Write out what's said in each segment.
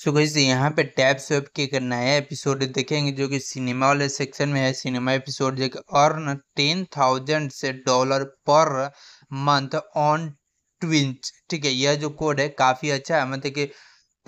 सो गई से यहाँ पे टैप स्वेप के एक नया एपिसोड देखेंगे जो कि सिनेमा वाले सेक्शन में है सिनेमा एपिसोड जो कि अर्न टेन थाउजेंड से dollar per month on Twitch ठीक है यह जो कोड है काफ़ी अच्छा है मतलब कि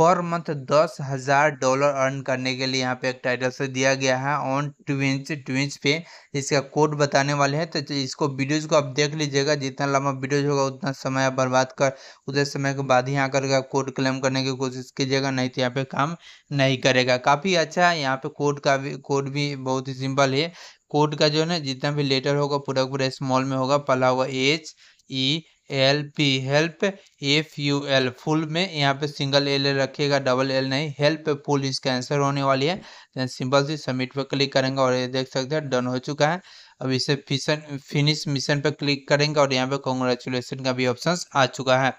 पर मंथ दस हज़ार डॉलर अर्न करने के लिए यहाँ पे एक टाइटल से दिया गया है ऑन ट्विंच ट्विंच पे इसका कोड बताने वाले हैं तो इसको वीडियोज़ को आप देख लीजिएगा जितना लंबा वीडियोज होगा उतना समय आप बर्बाद कर उतने समय के बाद ही यहाँ करके आप कोड क्लेम करने की कोशिश कीजिएगा नहीं तो यहाँ पे काम नहीं करेगा काफ़ी अच्छा है यहाँ पे कोड का भी कोड भी बहुत ही सिंपल है कोड का जो है ना जितना भी लेटर होगा पूरा पूरा स्मॉल में होगा पला होगा H E e, L P help F U L full में यहाँ पे सिंगल एल एल रखेगा डबल एल नहीं हेल्प फुल इसका आंसर होने वाली है देन सिंपल सी सबमिट पर क्लिक करेंगे और ये देख सकते हैं डन हो चुका है अब इसे फिशन फिनिश मिशन पर क्लिक करेंगे और यहाँ पे कॉन्ग्रेचुलेसन का भी ऑप्शन आ चुका है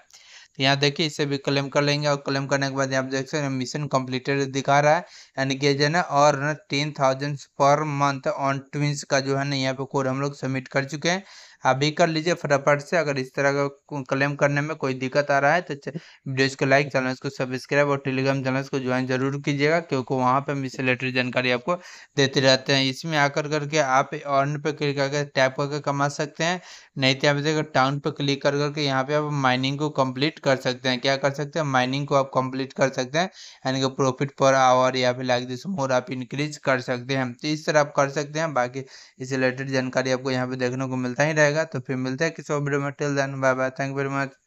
तो यहाँ देखिए इसे भी क्लेम कर लेंगे और क्लेम करने के बाद यहाँ देख सकते हैं मिशन कम्प्लीटेड दिखा रहा है यानी कि जो है और ten thousand per month on Twitch का जो है ना यहाँ पे कोड हम लोग सबमिट कर चुके हैं आप भी कर लीजिए फटाफट से अगर इस तरह का क्लेम करने में कोई दिक्कत आ रहा है तो वीडियो को लाइक चैनल को सब्सक्राइब और टेलीग्राम चैनल को ज्वाइन जरूर कीजिएगा क्योंकि वहाँ पर हम इससे रिलेटेड जानकारी आपको देते रहते हैं इसमें आकर करके आप अर्न पर क्लिक करके टैप करके कमा सकते हैं नहीं तो आप देखिए टाउन पर क्लिक कर करके यहाँ पर आप माइनिंग को कम्प्लीट कर सकते हैं क्या कर सकते हैं माइनिंग को आप कंप्लीट कर सकते हैं यानी कि प्रॉफिट पर आवर या फिर लाइक दिस मोर आप इंक्रीज कर सकते हैं तो इस तरह आप कर सकते हैं बाकी इससे रिलेटेड जानकारी आपको यहाँ पे देखने को मिलता ही रहेगा जाएगा तो फिर मिलते हैं किसी वीडियो में till then bye bye thank you very much